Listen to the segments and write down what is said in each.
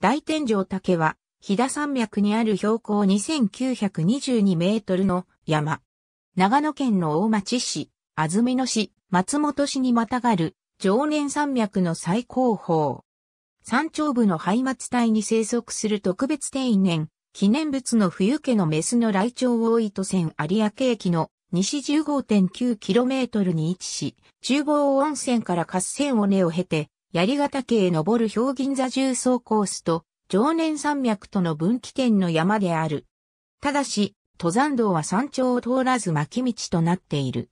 大天井竹は、飛騨山脈にある標高2922メートルの山。長野県の大町市、安曇野市、松本市にまたがる、常年山脈の最高峰。山頂部の廃末帯に生息する特別定年、記念物の冬家のメスの来鳥大糸線有明駅の西 15.9km に位置し、厨房温泉から合戦を根を経て、槍ヶ岳へ登る氷銀座重層コースと、常年山脈との分岐点の山である。ただし、登山道は山頂を通らず巻き道となっている。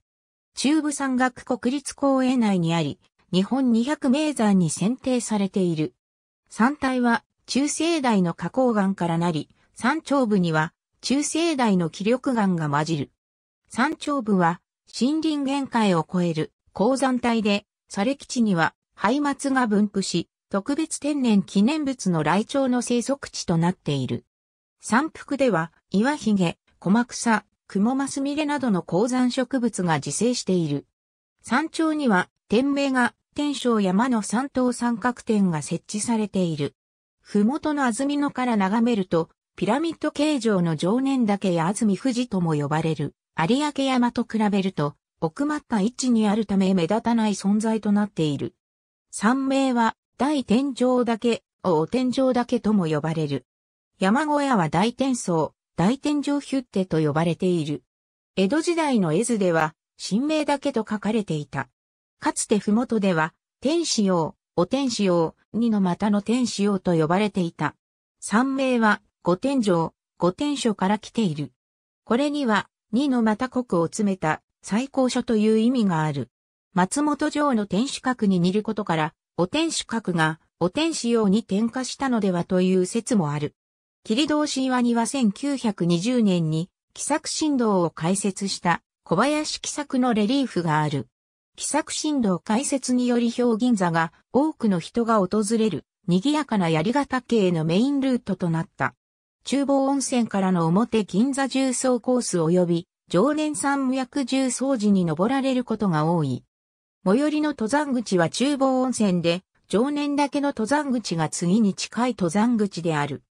中部山岳国立公園内にあり、日本200名山に選定されている。山体は中世代の花崗岩からなり、山頂部には中世代の気力岩が混じる。山頂部は森林限界を超える高山帯で、砂礫地には廃末が分布し、特別天然記念物の雷鳥の生息地となっている。山腹では、岩髭、小草、クモマスミレなどの高山植物が自生している。山頂には、天明が、天正山の三等三角点が設置されている。ふもとの安曇野から眺めると、ピラミッド形状の常年岳や安曇富士とも呼ばれる、有明山と比べると、奥まった位置にあるため目立たない存在となっている。山名は大天井だを大天井だけとも呼ばれる。山小屋は大天層、大天井ヒュッテと呼ばれている。江戸時代の絵図では、神明けと書かれていた。かつて麓では、天使王、お天使王、二の股の天使王と呼ばれていた。三名は、五天井、五天所から来ている。これには、二の股国を詰めた最高所という意味がある。松本城の天守閣に似ることから、お天守閣がお天使用に点火したのではという説もある。霧通し岩には1920年に、気作神道を開設した小林喜作のレリーフがある。気作神道開設により氷銀座が多くの人が訪れる賑やかな槍ヶ系のメインルートとなった。厨房温泉からの表銀座重曹コース及び常連山脈重曹寺に登られることが多い。最寄りの登山口は厨房温泉で、常年だけの登山口が次に近い登山口である。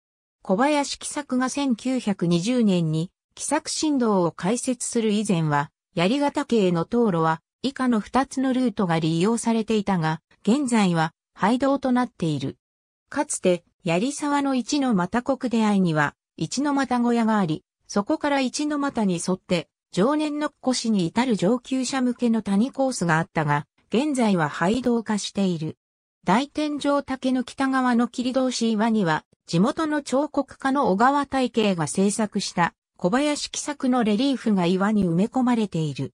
小林喜作が1920年に、喜作振動を開設する以前は、槍ヶ岳への道路は、以下の2つのルートが利用されていたが、現在は、廃道となっている。かつて、槍沢の一の又国出会いには、一の又小屋があり、そこから一の又に沿って、常年の越しに至る上級者向けの谷コースがあったが、現在は廃道化している。大天井竹の北側の切通し岩には、地元の彫刻家の小川大慶が制作した小林喜作のレリーフが岩に埋め込まれている。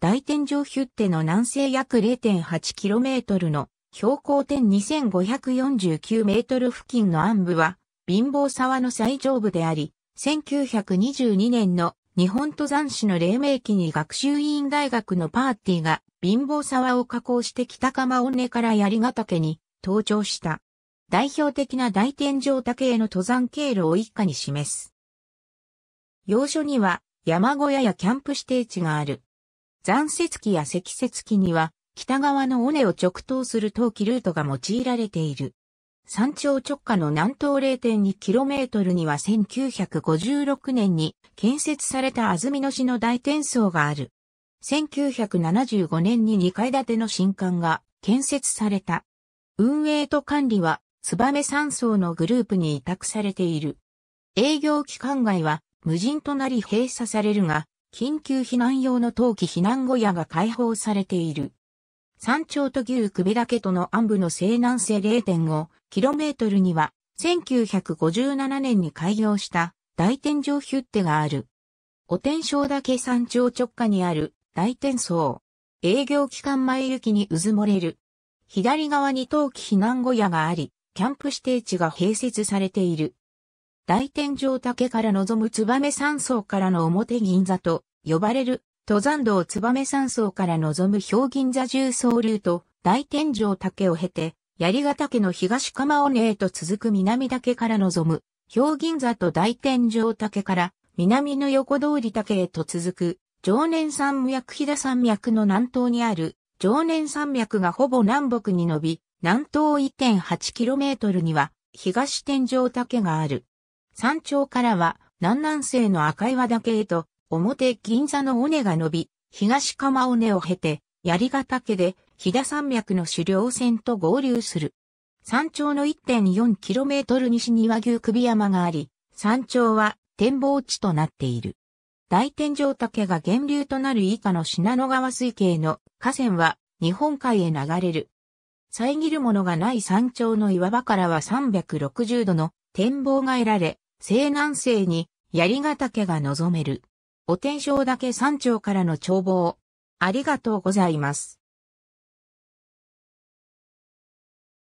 大天井ヒュッテの南西約 0.8km の標高点 2549m 付近の暗部は貧乏沢の最上部であり、1922年の日本登山史の黎明期に学習院大学のパーティーが貧乏沢を加工して北釜尾根から槍ヶ岳に登頂した。代表的な大天井岳への登山経路を一家に示す。要所には山小屋やキャンプ指定地がある。残雪期や積雪期には北側の尾根を直通する冬季ルートが用いられている。山頂直下の南東 0.2km には1956年に建設された安曇野市の大転送がある。1975年に2階建ての新館が建設された。運営と管理は、燕山荘のグループに委託されている。営業期間外は無人となり閉鎖されるが、緊急避難用の冬季避難小屋が開放されている。山頂と牛首岳との暗部の西南西 0.5km には、1957年に開業した大天井ヒュッテがある。お天正岳山頂直下にある大天層。営業期間前行きにうずもれる。左側に冬季避難小屋があり、キャンプ指定地が併設されている。大天井岳から望む燕山荘からの表銀座と呼ばれる登山道燕山荘から望む氷銀座重層流と大天井竹を経て、槍ヶ岳の東釜尾根へと続く南岳から望む、氷銀座と大天井竹から南の横通り竹へと続く、常年山脈飛騨山脈の南東にある、常年山脈がほぼ南北に伸び、南東 1.8km には東天井竹がある。山頂からは南南西の赤岩岳へと表銀座の尾根が伸び、東釜尾根を経て、槍ヶ岳で飛騨山脈の狩猟線と合流する。山頂の 1.4km 西に和牛首山があり、山頂は展望地となっている。大天井岳が源流となる以下の信濃川水系の河川は日本海へ流れる。遮るものがない山頂の岩場からは360度の展望が得られ、西南西に槍ヶ岳が望める。お天正岳山頂からの眺望。ありがとうございます。